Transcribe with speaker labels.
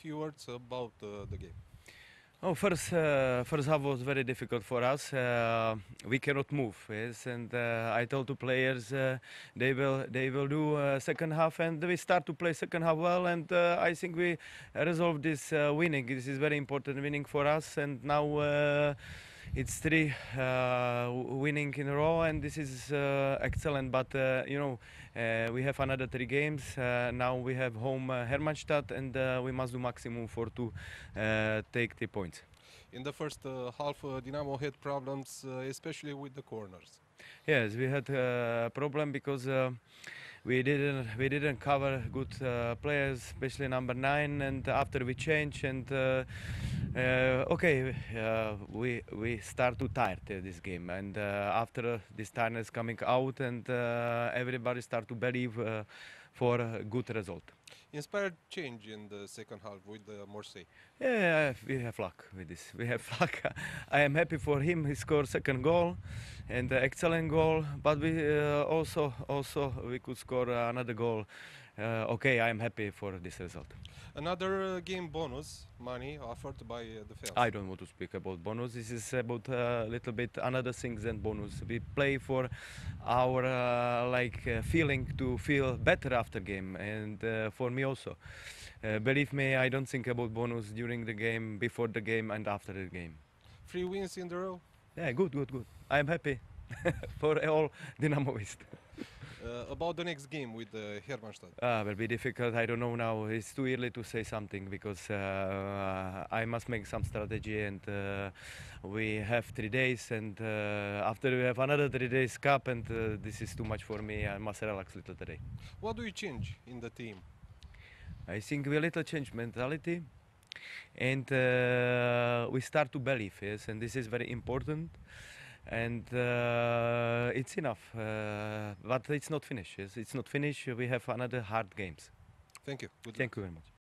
Speaker 1: few words about uh, the game.
Speaker 2: Oh, first, uh, first half was very difficult for us. Uh, we cannot move, yes, and uh, I told the players uh, they will they will do uh, second half, and we start to play second half well, and I think we resolved this winning. This is very important winning for us, and now it's three uh, winning in a row and this is uh, excellent but uh, you know uh, we have another three games uh, now we have home uh, Hermannstadt and we must do maximum for to take the points
Speaker 1: in the first half Dinamo had problems especially with the corners
Speaker 2: yes we had a problem because we didn't we didn't cover good uh, players, especially number nine. And after we change, and uh, uh, okay, uh, we we start to tired uh, this game. And uh, after this tiredness coming out, and everybody start to believe for a good result.
Speaker 1: Inspired change in the second half with the uh, Marseille.
Speaker 2: Yeah, we have luck with this. We have luck. I am happy for him. He scored second goal, and uh, excellent goal. But we uh, also also we could score another goal uh, okay, I am happy for this result.
Speaker 1: Another uh, game bonus money offered by uh, the fans. I
Speaker 2: don't want to speak about bonus. This is about a little bit another things than bonus. We play for our like feeling to feel better after game, and for me also. believe me, I don't think about bonus during the game, before the game, and after the game.
Speaker 1: Three wins in the row. Yeah, good, good, good.
Speaker 2: I'm happy for all Dinamoists.
Speaker 1: Uh, about the next game with uh, Hermannstadt?
Speaker 2: Uh, will be difficult. I don't know now. It's too early to say something because uh, I must make some strategy, and uh, we have three days, and after we have another three days cup, and this is too much for me. I must relax a little today.
Speaker 1: What do you change in the team?
Speaker 2: I think we a little change mentality and uh, we start to believe yes and this is very important and uh, it's enough. Uh, but it's not finished. It's, it's, not finished. We have another hard games. Thank you. Good Thank luck. you very much.